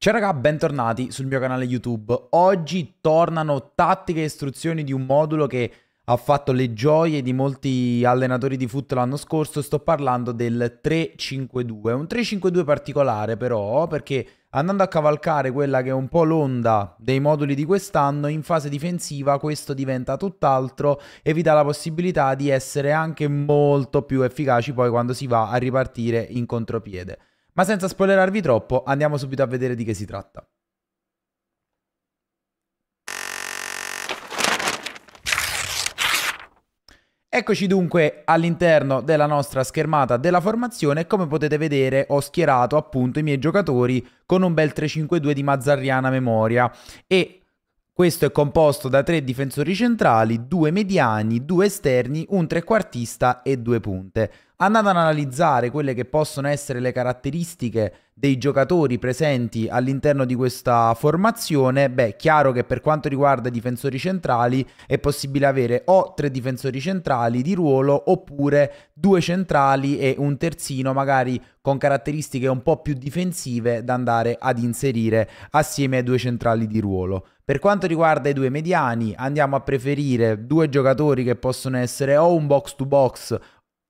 Ciao raga, bentornati sul mio canale YouTube. Oggi tornano tattiche e istruzioni di un modulo che ha fatto le gioie di molti allenatori di foot l'anno scorso. Sto parlando del 3-5-2. Un 3-5-2 particolare però, perché andando a cavalcare quella che è un po' l'onda dei moduli di quest'anno, in fase difensiva questo diventa tutt'altro e vi dà la possibilità di essere anche molto più efficaci poi quando si va a ripartire in contropiede. Ma senza spoilerarvi troppo, andiamo subito a vedere di che si tratta. Eccoci dunque all'interno della nostra schermata della formazione come potete vedere ho schierato appunto i miei giocatori con un bel 3-5-2 di mazzarriana memoria e questo è composto da tre difensori centrali, due mediani, due esterni, un trequartista e due punte andando ad analizzare quelle che possono essere le caratteristiche dei giocatori presenti all'interno di questa formazione, beh, chiaro che per quanto riguarda i difensori centrali è possibile avere o tre difensori centrali di ruolo oppure due centrali e un terzino magari con caratteristiche un po' più difensive da andare ad inserire assieme ai due centrali di ruolo. Per quanto riguarda i due mediani, andiamo a preferire due giocatori che possono essere o un box to box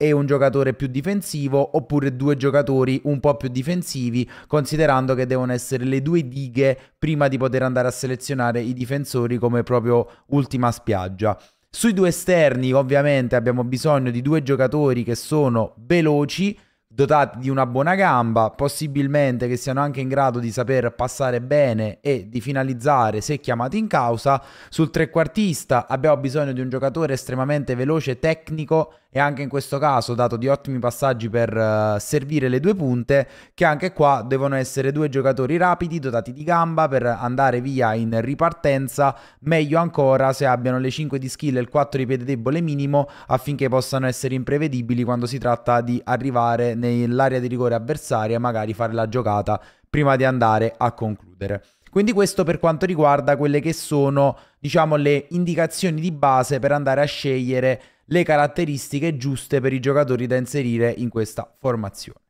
e un giocatore più difensivo oppure due giocatori un po' più difensivi considerando che devono essere le due dighe prima di poter andare a selezionare i difensori come proprio ultima spiaggia. Sui due esterni ovviamente abbiamo bisogno di due giocatori che sono veloci dotati di una buona gamba, possibilmente che siano anche in grado di saper passare bene e di finalizzare se chiamati in causa. Sul trequartista abbiamo bisogno di un giocatore estremamente veloce, tecnico e anche in questo caso dato di ottimi passaggi per uh, servire le due punte che anche qua devono essere due giocatori rapidi dotati di gamba per andare via in ripartenza meglio ancora se abbiano le 5 di skill e il 4 di piede debole minimo affinché possano essere imprevedibili quando si tratta di arrivare nel nell'area di rigore avversaria magari fare la giocata prima di andare a concludere. Quindi questo per quanto riguarda quelle che sono, diciamo, le indicazioni di base per andare a scegliere le caratteristiche giuste per i giocatori da inserire in questa formazione.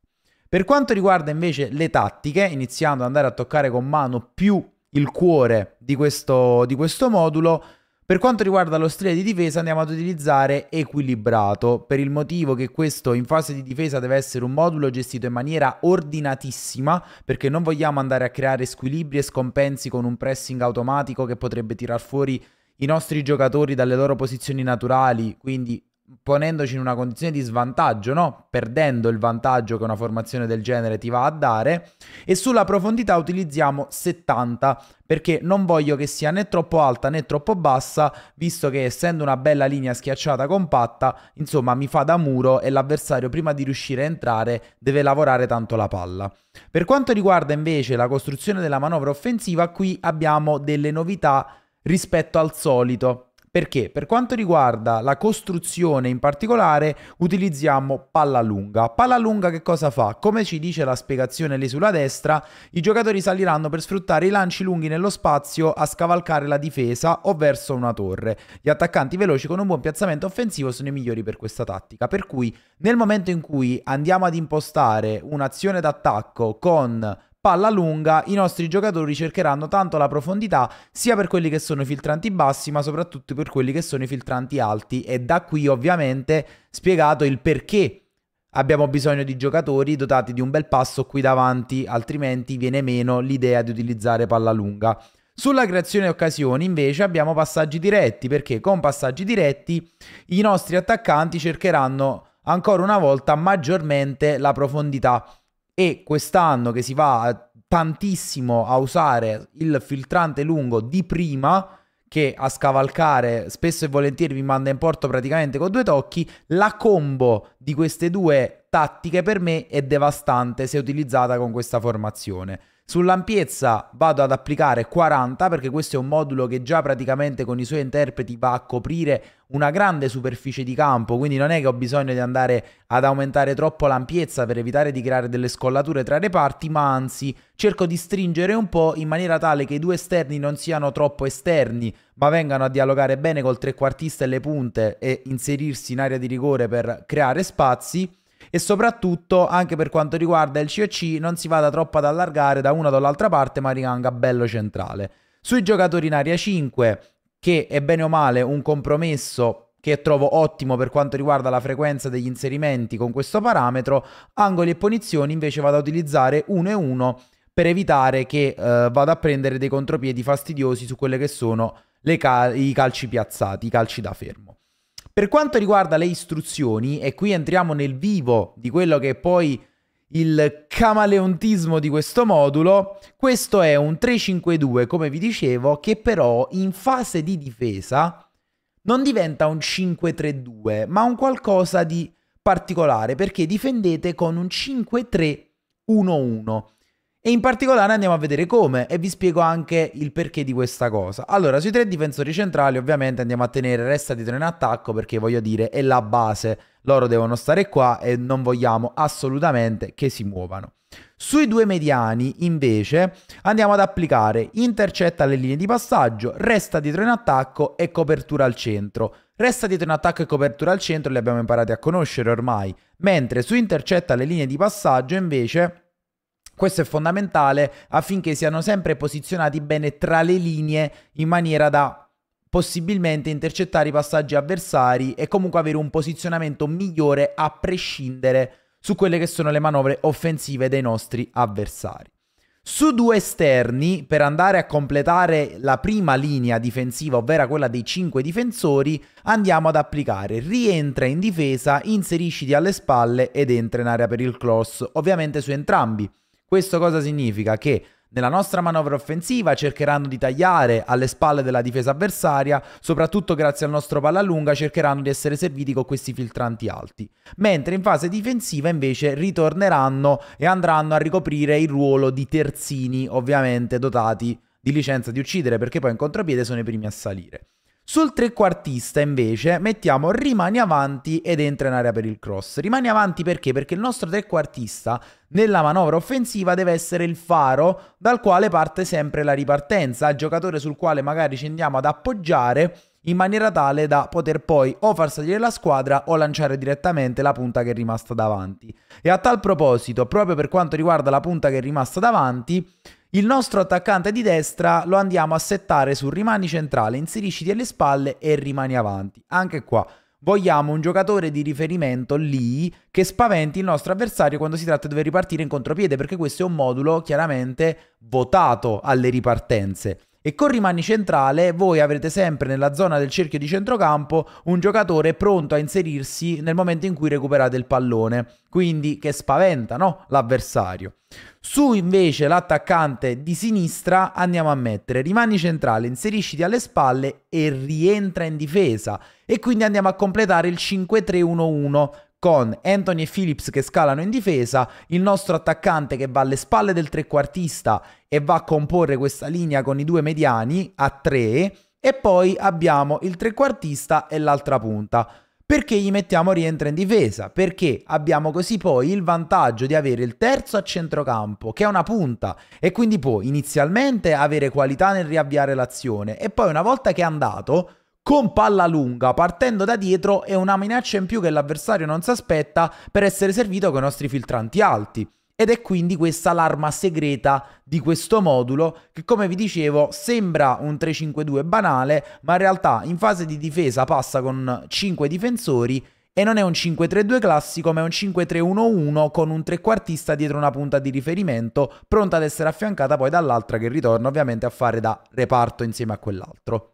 Per quanto riguarda invece le tattiche, iniziando ad andare a toccare con mano più il cuore di questo, di questo modulo, per quanto riguarda lo stile di difesa andiamo ad utilizzare equilibrato, per il motivo che questo in fase di difesa deve essere un modulo gestito in maniera ordinatissima, perché non vogliamo andare a creare squilibri e scompensi con un pressing automatico che potrebbe tirar fuori i nostri giocatori dalle loro posizioni naturali, quindi ponendoci in una condizione di svantaggio, no? perdendo il vantaggio che una formazione del genere ti va a dare, e sulla profondità utilizziamo 70 perché non voglio che sia né troppo alta né troppo bassa, visto che essendo una bella linea schiacciata compatta, insomma mi fa da muro e l'avversario prima di riuscire a entrare deve lavorare tanto la palla. Per quanto riguarda invece la costruzione della manovra offensiva, qui abbiamo delle novità rispetto al solito perché per quanto riguarda la costruzione in particolare utilizziamo palla lunga. Palla lunga che cosa fa? Come ci dice la spiegazione lì sulla destra, i giocatori saliranno per sfruttare i lanci lunghi nello spazio a scavalcare la difesa o verso una torre. Gli attaccanti veloci con un buon piazzamento offensivo sono i migliori per questa tattica. Per cui nel momento in cui andiamo ad impostare un'azione d'attacco con palla lunga, i nostri giocatori cercheranno tanto la profondità sia per quelli che sono i filtranti bassi ma soprattutto per quelli che sono i filtranti alti e da qui ovviamente spiegato il perché abbiamo bisogno di giocatori dotati di un bel passo qui davanti altrimenti viene meno l'idea di utilizzare palla lunga. Sulla creazione di occasioni invece abbiamo passaggi diretti perché con passaggi diretti i nostri attaccanti cercheranno ancora una volta maggiormente la profondità e quest'anno che si va tantissimo a usare il filtrante lungo di prima che a scavalcare spesso e volentieri vi manda in porto praticamente con due tocchi, la combo di queste due tattiche per me è devastante se utilizzata con questa formazione. Sull'ampiezza vado ad applicare 40 perché questo è un modulo che già praticamente con i suoi interpreti va a coprire una grande superficie di campo, quindi non è che ho bisogno di andare ad aumentare troppo l'ampiezza per evitare di creare delle scollature tra le parti, ma anzi cerco di stringere un po' in maniera tale che i due esterni non siano troppo esterni, ma vengano a dialogare bene col trequartista e le punte e inserirsi in area di rigore per creare spazi e soprattutto anche per quanto riguarda il COC non si vada troppo ad allargare da una o dall'altra parte ma rimanga bello centrale. Sui giocatori in area 5 che è bene o male un compromesso che trovo ottimo per quanto riguarda la frequenza degli inserimenti con questo parametro, angoli e punizioni invece vado a utilizzare 1 e 1 per evitare che eh, vado a prendere dei contropiedi fastidiosi su quelle che sono cal- i calci piazzati, i calci da fermo. Per quanto riguarda le istruzioni, e qui entriamo nel vivo di quello che è poi il camaleontismo di questo modulo, questo è un 3-5-2, come vi dicevo, che però in fase di difesa non diventa un 5-3-2, ma un qualcosa di particolare, perché difendete con un 5-3-1-1. E in particolare andiamo a vedere come e vi spiego anche il perché di questa cosa. Allora, sui tre difensori centrali ovviamente andiamo a tenere Resta dietro in attacco perché voglio dire è la base, loro devono stare qua e non vogliamo assolutamente che si muovano. Sui due mediani invece andiamo ad applicare intercetta alle linee di passaggio, resta dietro in attacco e copertura al centro. Resta dietro in attacco e copertura al centro li abbiamo imparati a conoscere ormai, mentre su intercetta alle linee di passaggio invece questo è fondamentale affinché siano sempre posizionati bene tra le linee in maniera da possibilmente intercettare i passaggi avversari e comunque avere un posizionamento migliore a prescindere su quelle che sono le manovre offensive dei nostri avversari. Su due esterni, per andare a completare la prima linea difensiva, ovvero quella dei cinque difensori, andiamo ad applicare rientra in difesa, inserisciti alle spalle ed entra in area per il cross, ovviamente su entrambi questo cosa significa? Che nella nostra manovra offensiva cercheranno di tagliare alle spalle della difesa avversaria, soprattutto grazie al nostro pallalunga cercheranno di essere serviti con questi filtranti alti, mentre in fase difensiva invece ritorneranno e andranno a ricoprire il ruolo di terzini, ovviamente dotati di licenza di uccidere, perché poi in contropiede sono i primi a salire. Sul trequartista invece mettiamo rimani avanti ed entra in area per il cross. Rimani avanti perché? Perché il nostro trequartista nella manovra offensiva deve essere il faro dal quale parte sempre la ripartenza, il giocatore sul quale magari ci andiamo ad appoggiare in maniera tale da poter poi o far salire la squadra o lanciare direttamente la punta che è rimasta davanti. E a tal proposito, proprio per quanto riguarda la punta che è rimasta davanti, il nostro attaccante di destra lo andiamo a settare su rimani centrale, inserisciti alle spalle e rimani avanti. Anche qua vogliamo un giocatore di riferimento lì che spaventi il nostro avversario quando si tratta di dover ripartire in contropiede, perché questo è un modulo chiaramente votato alle ripartenze. E con rimani centrale voi avrete sempre nella zona del cerchio di centrocampo un giocatore pronto a inserirsi nel momento in cui recuperate il pallone, quindi che spaventa no? l'avversario. Su invece l'attaccante di sinistra andiamo a mettere rimani centrale, inserisciti alle spalle e rientra in difesa e quindi andiamo a completare il 5-3-1-1 con Anthony e Phillips che scalano in difesa, il nostro attaccante che va alle spalle del trequartista e va a comporre questa linea con i due mediani a 3 e poi abbiamo il trequartista e l'altra punta. Perché gli mettiamo rientra in difesa? Perché abbiamo così poi il vantaggio di avere il terzo a centrocampo, che è una punta, e quindi può inizialmente avere qualità nel riavviare l'azione, e poi una volta che è andato, con palla lunga, partendo da dietro, è una minaccia in più che l'avversario non si aspetta per essere servito con i nostri filtranti alti. Ed è quindi questa l'arma segreta di questo modulo che come vi dicevo sembra un 3-5-2 banale, ma in realtà in fase di difesa passa con 5 difensori e non è un 5-3-2 classico, ma è un 5-3-1-1 con un trequartista dietro una punta di riferimento, pronta ad essere affiancata poi dall'altra che ritorna ovviamente a fare da reparto insieme a quell'altro.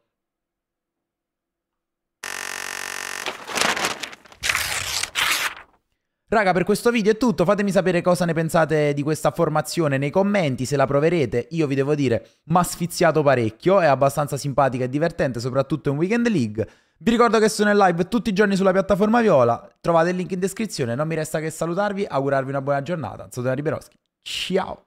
Raga, per questo video è tutto, fatemi sapere cosa ne pensate di questa formazione nei commenti, se la proverete, io vi devo dire, mi ha sfiziato parecchio, è abbastanza simpatica e divertente, soprattutto in Weekend League. Vi ricordo che sono in live tutti i giorni sulla piattaforma Viola, trovate il link in descrizione, non mi resta che salutarvi, augurarvi una buona giornata, sono Dani Peroschi, ciao!